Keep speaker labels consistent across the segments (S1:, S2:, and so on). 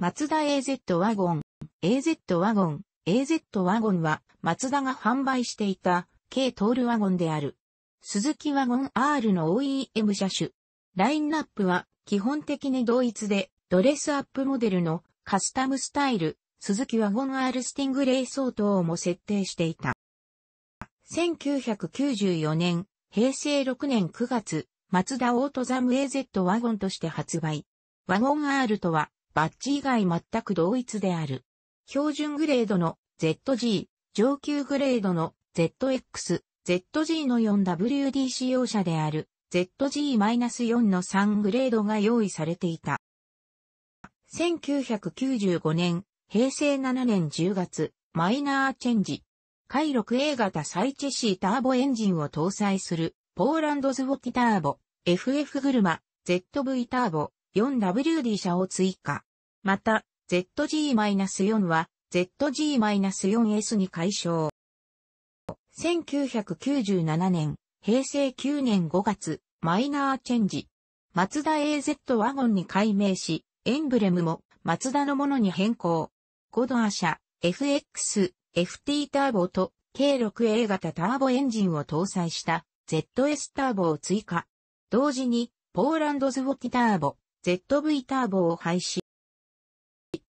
S1: マツダ AZ ワゴン、AZ ワゴン、AZ ワゴンは、マツダが販売していた、軽トールワゴンである。鈴木ワゴン R の OEM 車種。ラインナップは、基本的に同一で、ドレスアップモデルのカスタムスタイル、鈴木ワゴン R スティングレイ相当も設定していた。1994年、平成6年9月、マツダオートザム AZ ワゴンとして発売。ワゴン R とは、バッジ以外全く同一である。標準グレードの ZG、上級グレードの ZX、ZG の 4WD 使用者である ZG-4 の3グレードが用意されていた。1995年、平成7年10月、マイナーチェンジ。回 6A 型サイチェシーターボエンジンを搭載する、ポーランドズウォティターボ、FF グルマ、ZV ターボ、4WD 車を追加。また、ZG-4 は ZG-4S に解消。1997年、平成9年5月、マイナーチェンジ。マツダ AZ ワゴンに改名し、エンブレムもマツダのものに変更。ゴドア車、FX、FT ターボと K6A 型ターボエンジンを搭載した ZS ターボを追加。同時に、ポーランドズウォキターボ、ZV ターボを廃止。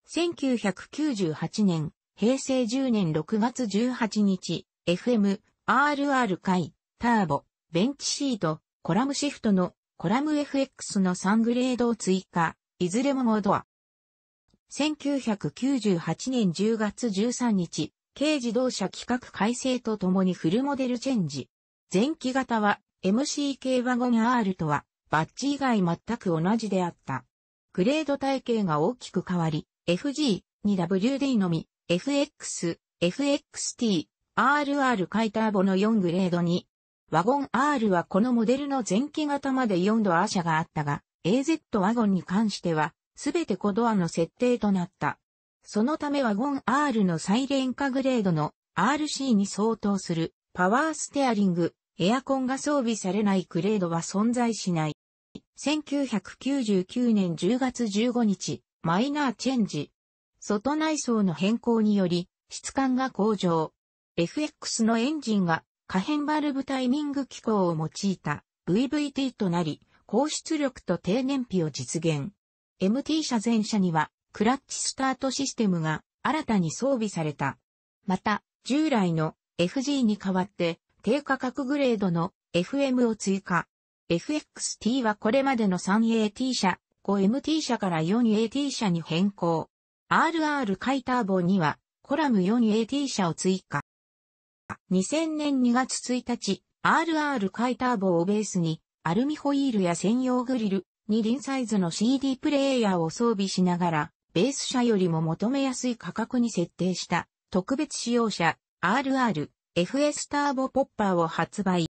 S1: 1998年、平成10年6月18日、FM、RR 回、ターボ、ベンチシート、コラムシフトのコラム FX の3グレードを追加、いずれもモードア。1998年10月13日、軽自動車規格改正とともにフルモデルチェンジ。前期型は MCK ワゴン R とはバッジ以外全く同じであった。グレード体系が大きく変わり、FG、2WD のみ、FX、FXT、RR カイターボの4グレードに、ワゴン R はこのモデルの前期型まで4度アーシャがあったが、AZ ワゴンに関しては、すべて小ドアの設定となった。そのためワゴン R のサイレン化グレードの RC に相当するパワーステアリング、エアコンが装備されないグレードは存在しない。1999年10月15日、マイナーチェンジ。外内装の変更により、質感が向上。FX のエンジンが可変バルブタイミング機構を用いた VVT となり、高出力と低燃費を実現。MT 車全車にはクラッチスタートシステムが新たに装備された。また、従来の FG に代わって低価格グレードの FM を追加。FXT はこれまでの 3AT 車、5MT 車から 4AT 車に変更。RR 回ターボにはコラム 4AT 車を追加。2000年2月1日、RR 回ターボをベースにアルミホイールや専用グリル、二輪サイズの CD プレイヤーを装備しながら、ベース車よりも求めやすい価格に設定した特別使用車 RR FS ターボポッパーを発売。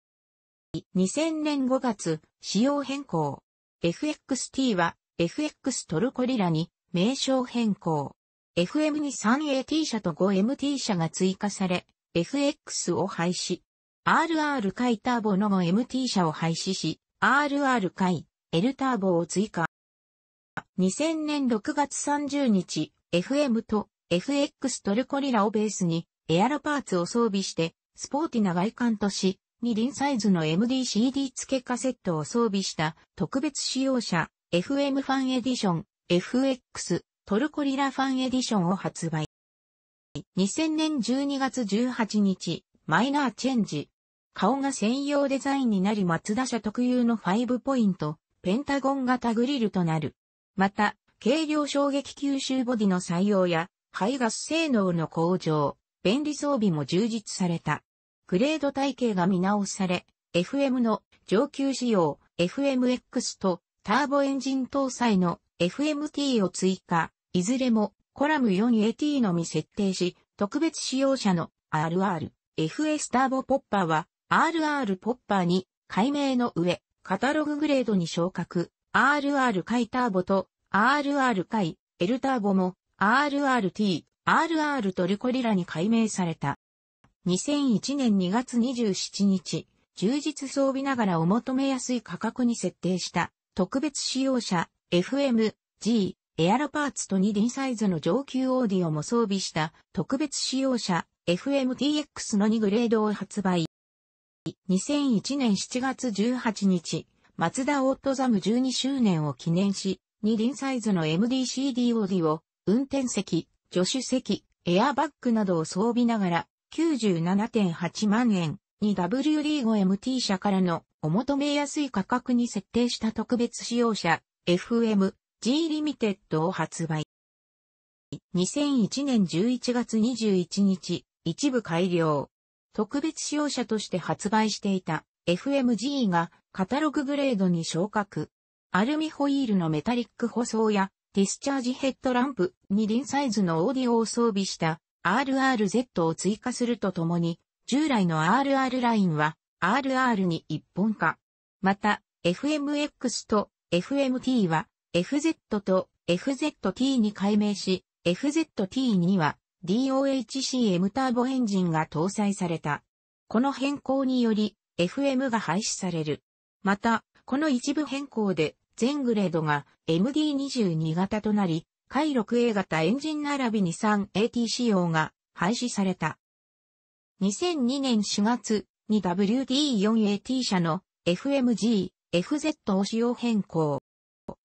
S1: 2000年5月、仕様変更。FXT は FX トルコリラに名称変更。FM に 3AT 社と 5MT 社が追加され、FX を廃止。RR 回ターボの 5MT 社を廃止し、RR 回 L ターボを追加。2000年6月30日、FM と FX トルコリラをベースにエアロパーツを装備して、スポーティな外観とし、に輪サイズの MDCD 付けカセットを装備した特別使用者 FM ファンエディション FX トルコリラファンエディションを発売。2000年12月18日、マイナーチェンジ。顔が専用デザインになり松田社特有の5ポイント、ペンタゴン型グリルとなる。また、軽量衝撃吸収ボディの採用や、排ガス性能の向上、便利装備も充実された。グレード体系が見直され、FM の上級仕様 FMX とターボエンジン搭載の FMT を追加、いずれもコラム 4AT のみ設定し、特別使用者の RR、FS ターボポッパーは RR ポッパーに改名の上、カタロググレードに昇格、RR 回ターボと RR 回 L ターボも RRT、RR トルコリラに改名された。2001年2月27日、充実装備ながらお求めやすい価格に設定した特別使用者 FMG エアロパーツと2輪サイズの上級オーディオも装備した特別使用者 FMTX の2グレードを発売。2001年7月18日、マツダオートザム12周年を記念し、2輪サイズの MDCD オーディオ、運転席、助手席、エアバッグなどを装備ながら、97.8万円に W リーグ MT 社からのお求めやすい価格に設定した特別使用車 FM G リミテッドを発売。2001年11月21日、一部改良。特別使用車として発売していた FMG がカタロググレードに昇格。アルミホイールのメタリック舗装やディスチャージヘッドランプ、二輪サイズのオーディオを装備した RRZ を追加するとともに、従来の RR ラインは RR に一本化。また、FMX と FMT は FZ と FZT に改名し、FZT には DOHCM ターボエンジンが搭載された。この変更により FM が廃止される。また、この一部変更で全グレードが MD22 型となり、回 6A 型エンジン並びに 3AT 仕様が廃止された。2002年4月に WD4AT 車の FMG、FZ を仕様変更。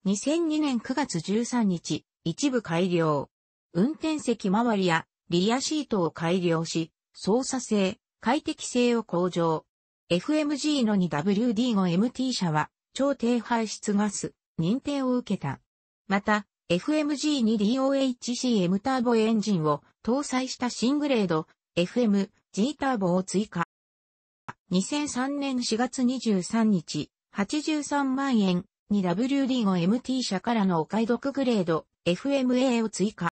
S1: 2002年9月13日、一部改良。運転席周りやリアシートを改良し、操作性、快適性を向上。FMG の 2WD5MT 車は超低排出ガス認定を受けた。また、FMG2DOHCM ターボエンジンを搭載した新グレード FMG ターボを追加。2003年4月23日、83万円に WD5MT 社からのお買い得グレード FMA を追加。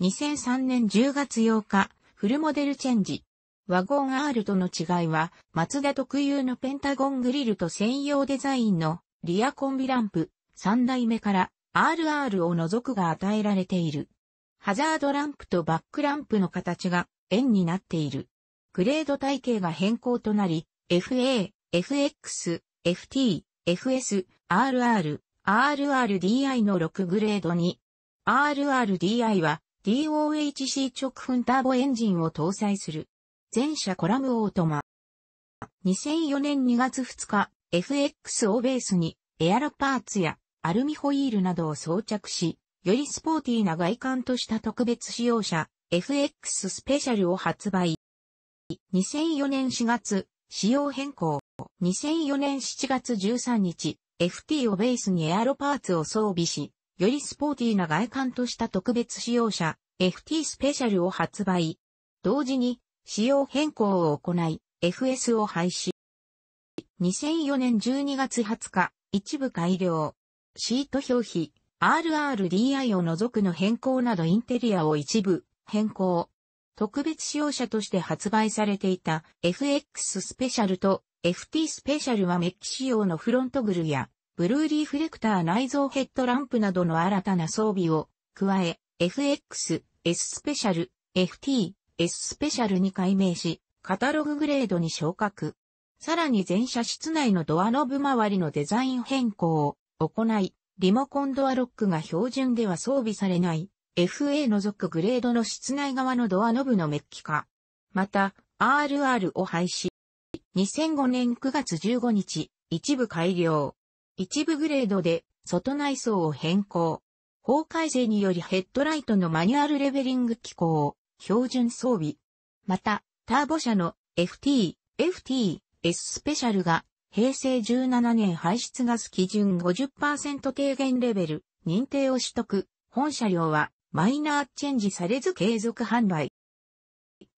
S1: 2003年10月8日、フルモデルチェンジ。ワゴン R との違いは、マツダ特有のペンタゴングリルと専用デザインのリアコンビランプ3代目から RR を除くが与えられている。ハザードランプとバックランプの形が円になっている。グレード体系が変更となり、FA、FX、FT、FS、RR、RRDI の6グレードに、RRDI は DOHC 直噴ターボエンジンを搭載する。全車コラムオートマ。2004年2月2日、FX をベースにエアロパーツやアルミホイールなどを装着し、よりスポーティーな外観とした特別使用車 FX スペシャルを発売。2004年4月、仕様変更。2004年7月13日、FT をベースにエアロパーツを装備し、よりスポーティーな外観とした特別使用車 FT スペシャルを発売。同時に、仕様変更を行い、FS を廃止。2004年12月20日、一部改良。シート表皮、RRDI を除くの変更などインテリアを一部変更。特別使用者として発売されていた FX スペシャルと FT スペシャルはメッキ仕様のフロントグルやブルーリーフレクター内蔵ヘッドランプなどの新たな装備を加え FX、S スペシャル、FT、S スペシャルに改名し、カタロググレードに昇格。さらに全車室内のドアノブ周りのデザイン変更、行い、リモコンドアロックが標準では装備されない FA 除くグレードの室内側のドアノブのメッキ化。また、RR を廃止。2005年9月15日、一部改良。一部グレードで外内装を変更。法改正によりヘッドライトのマニュアルレベリング機構を標準装備。また、ターボ車の FT、FT、S スペシャルが平成17年排出ガス基準50%低減レベル認定を取得。本車両はマイナーチェンジされず継続販売。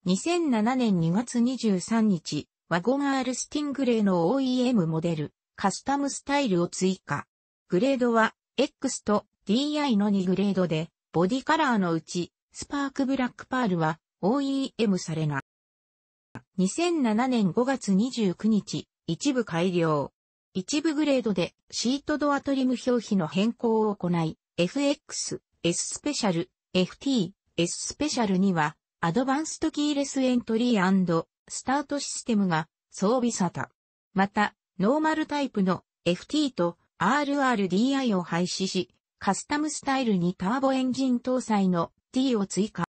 S1: 2007年2月23日、ワゴン R スティングレーの OEM モデル、カスタムスタイルを追加。グレードは X と DI の2グレードで、ボディカラーのうち、スパークブラックパールは OEM されない。2007年5月29日、一部改良。一部グレードでシートドアトリム表皮の変更を行い、FX、S スペシャル、FT、S スペシャルには、アドバンストキーレスエントリースタートシステムが装備された。また、ノーマルタイプの FT と RRDI を廃止し、カスタムスタイルにターボエンジン搭載の T を追加。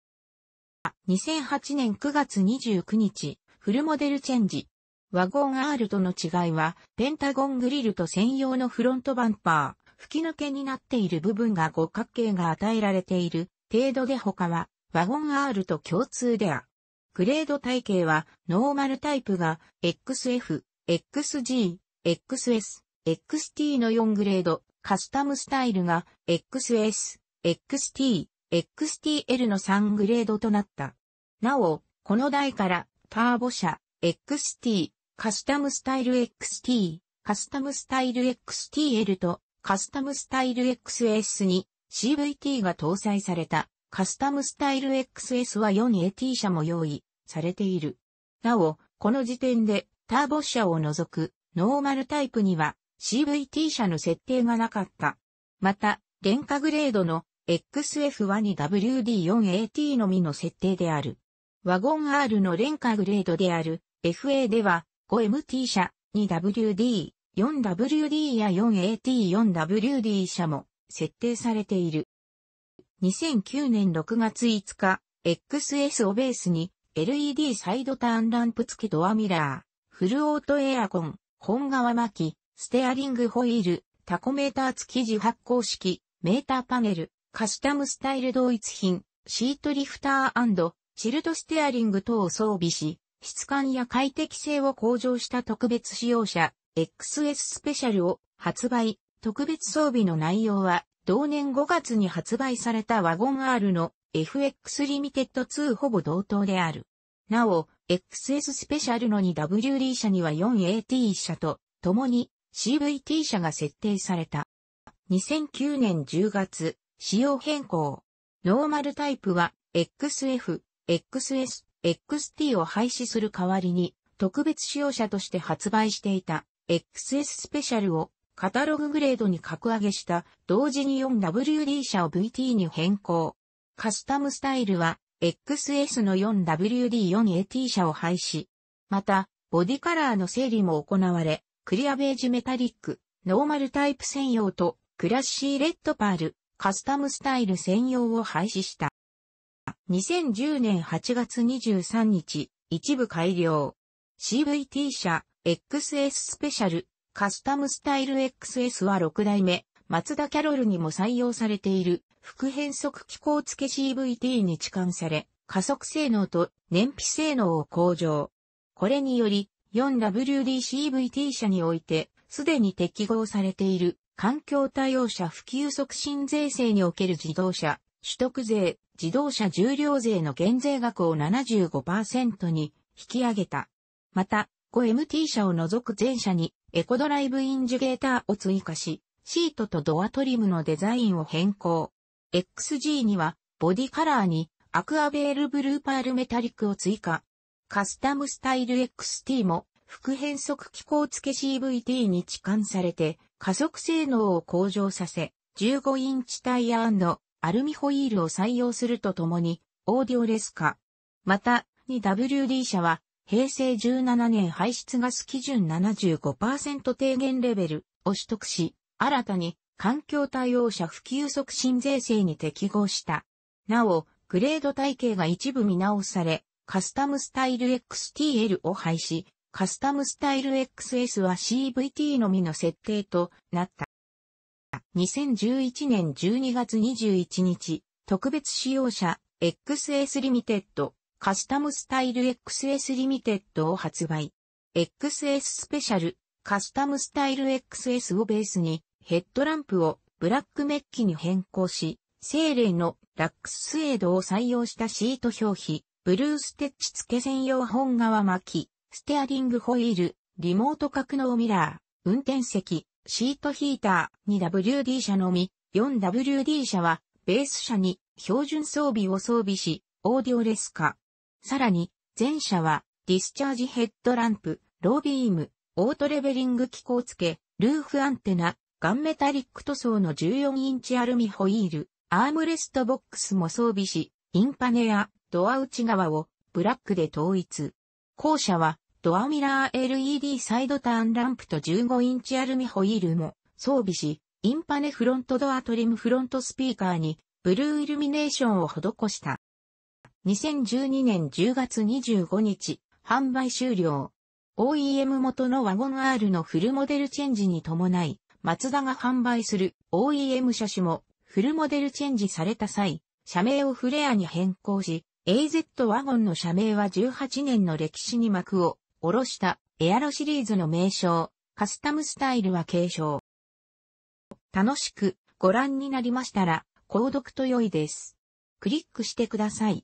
S1: 2008年9月29日、フルモデルチェンジ、ワゴン R との違いは、ペンタゴングリルと専用のフロントバンパー、吹き抜けになっている部分が五角形が与えられている程度で他は、ワゴン R と共通であ。グレード体系は、ノーマルタイプが、XF、XG、XS、XT の4グレード、カスタムスタイルが、XS、XT、XTL の3グレードとなった。なお、この台から、ターボ車、XT、カスタムスタイル XT、カスタムスタイル XTL とカスタムスタイル XS に CVT が搭載されたカスタムスタイル XS は 4AT 車も用意されている。なお、この時点でターボ車を除くノーマルタイプには CVT 車の設定がなかった。また、廉価グレードの XF12WD4AT のみの設定である。ワゴン R の廉価グレードである FA では 5MT 車、2WD、4WD や 4AT、4WD 車も設定されている。2009年6月5日、XS をベースに LED サイドターンランプ付きドアミラー、フルオートエアコン、本革巻き、ステアリングホイール、タコメーター付き自発光式、メーターパネル、カスタムスタイル同一品、シートリフターチルドステアリング等を装備し、質感や快適性を向上した特別仕様車 XS スペシャルを発売。特別装備の内容は、同年5月に発売されたワゴン R の FX リミテッド2ほぼ同等である。なお、XS スペシャルの 2WD 車には 4AT 車と、共に CVT 車が設定された。2009年10月、仕様変更。ノーマルタイプは、XF、XS XT を廃止する代わりに、特別使用者として発売していた XS スペシャルをカタロググレードに格上げした同時に 4WD 車を VT に変更。カスタムスタイルは XS の 4WD4AT 車を廃止。また、ボディカラーの整理も行われ、クリアベージュメタリック、ノーマルタイプ専用とクラッシーレッドパール、カスタムスタイル専用を廃止した。2010年8月23日、一部改良。CVT 車、XS スペシャル、カスタムスタイル XS は6代目、松田キャロルにも採用されている、副変速機構付け CVT に置換され、加速性能と燃費性能を向上。これにより、4WDCVT 車において、すでに適合されている環境対応者普及促進税制における自動車、取得税、自動車重量税の減税額を75%に引き上げた。また、5MT 車を除く全車にエコドライブインジュゲーターを追加し、シートとドアトリムのデザインを変更。XG にはボディカラーにアクアベールブルーパールメタリックを追加。カスタムスタイル XT も副変速機構付け CVT に置換されて加速性能を向上させ、15インチタイヤアルミホイールを採用するとともに、オーディオレス化。また、2WD 社は、平成17年排出ガス基準75%低減レベルを取得し、新たに環境対応者普及促進税制に適合した。なお、グレード体系が一部見直され、カスタムスタイル XTL を廃止、カスタムスタイル XS は CVT のみの設定となった。2011年12月21日、特別使用者 XS リミテッドカスタムスタイル XS リミテッドを発売。XS スペシャルカスタムスタイル XS をベースにヘッドランプをブラックメッキに変更し、精霊のラックススエードを採用したシート表皮、ブルーステッチ付け専用本革巻き、ステアリングホイール、リモート格納ミラー、運転席、シートヒーター 2WD 車のみ、4WD 車は、ベース車に標準装備を装備し、オーディオレス化。さらに、前車は、ディスチャージヘッドランプ、ロービーム、オートレベリング機構付け、ルーフアンテナ、ガンメタリック塗装の14インチアルミホイール、アームレストボックスも装備し、インパネやドア内側をブラックで統一。後者はドアミラー LED サイドターンランプと15インチアルミホイールも装備し、インパネフロントドアトリムフロントスピーカーにブルーイルミネーションを施した。2012年10月25日、販売終了。OEM 元のワゴン R のフルモデルチェンジに伴い、マツダが販売する OEM 車種もフルモデルチェンジされた際、社名をフレアに変更し、AZ ワゴンの社名は18年の歴史に幕をおろしたエアロシリーズの名称、カスタムスタイルは継承。楽しくご覧になりましたら、購読と良いです。クリックしてください。